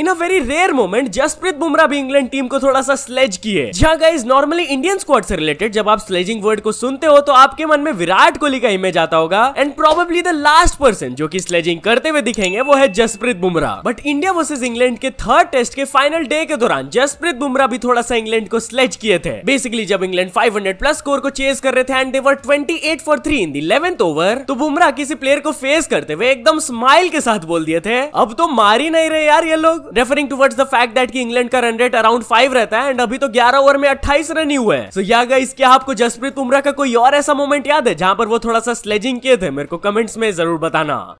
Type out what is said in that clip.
in a very rare moment Jasprit Bumrah भी England team को थोड़ा सा स्लेज किए जहाँ गाइज नॉर्मली इंडियन स्क्वाड से रिलेटेड जब आप स्लेजिंग वर्ड को सुनते हो तो आपके मन में विराट कोहली का इमेज आता होगा and probably the last person जो कि स्लेजिंग करते हुए दिखेंगे वो है Jasprit Bumrah but India versus England के थर्ड टेस्ट के फाइनल डे के दौरान जसप्रीत बुमराह भी थोड़ा सा इंग्लैंड को स्लेज किए थे बेसिकली जब इंग्लैंड फाइव प्लस स्कोर को चेस कर रहे थे and they were twenty eight for three in eleventh over तो बुमराह किसी प्लेयर को फेस करते हुए एकदम स्माइल के साथ बोल दिए थे अब तो मार ही नहीं रहे यार ये लोग referring towards the fact that कि इंग्लैंड का रन रेट अराउंड फाइव रहता है एंड अभी तो ग्यारह ओवर में अट्ठाईस रन ही हुए हैं सो या गाइस क्या आपको जसप्रीत बुमराह का कोई और ऐसा मोमेंट याद है जहां पर वो थोड़ा सा स्लेजिंग किए थे मेरे को कमेंट्स में जरूर बताना